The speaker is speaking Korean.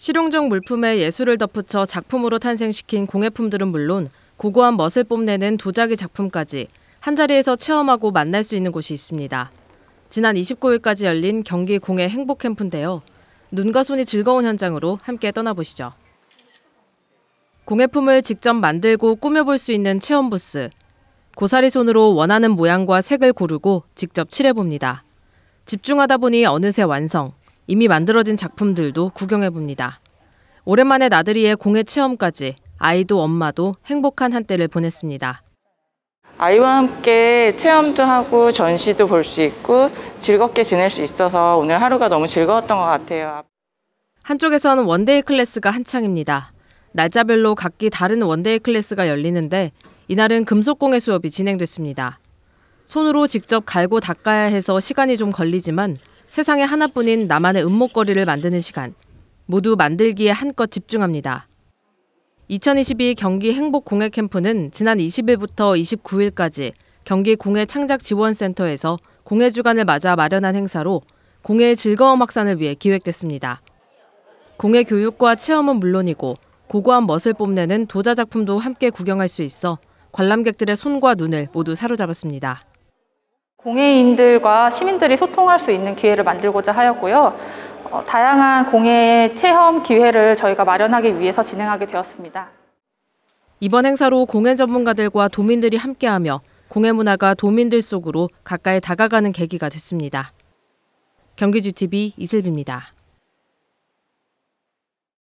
실용적 물품에 예술을 덧붙여 작품으로 탄생시킨 공예품들은 물론 고고한 멋을 뽐내는 도자기 작품까지 한자리에서 체험하고 만날 수 있는 곳이 있습니다. 지난 29일까지 열린 경기 공예 행복 캠프인데요. 눈과 손이 즐거운 현장으로 함께 떠나보시죠. 공예품을 직접 만들고 꾸며볼 수 있는 체험 부스. 고사리 손으로 원하는 모양과 색을 고르고 직접 칠해봅니다. 집중하다 보니 어느새 완성. 이미 만들어진 작품들도 구경해봅니다. 오랜만에 나들이의 공예 체험까지 아이도 엄마도 행복한 한때를 보냈습니다. 아이와 함께 체험도 하고 전시도 볼 수 있고 즐겁게 지낼 수 있어서 오늘 하루가 너무 즐거웠던 것 같아요. 한쪽에서는 원데이 클래스가 한창입니다. 날짜별로 각기 다른 원데이 클래스가 열리는데 이날은 금속공예 수업이 진행됐습니다. 손으로 직접 갈고 닦아야 해서 시간이 좀 걸리지만 세상에 하나뿐인 나만의 음목거리를 만드는 시간. 모두 만들기에 한껏 집중합니다. 2022 경기 행복 공예 캠프는 지난 20일부터 29일까지 경기 공예 창작 지원센터에서 공예 주간을 맞아 마련한 행사로 공예의 즐거움 확산을 위해 기획됐습니다. 공예 교육과 체험은 물론이고 고고한 멋을 뽐내는 도자 작품도 함께 구경할 수 있어 관람객들의 손과 눈을 모두 사로잡았습니다. 공예인들과 시민들이 소통할 수 있는 기회를 만들고자 하였고요. 어, 다양한 공예 체험 기회를 저희가 마련하기 위해서 진행하게 되었습니다. 이번 행사로 공예 전문가들과 도민들이 함께하며 공예 문화가 도민들 속으로 가까이 다가가는 계기가 됐습니다. 경기주TV 이슬비입니다.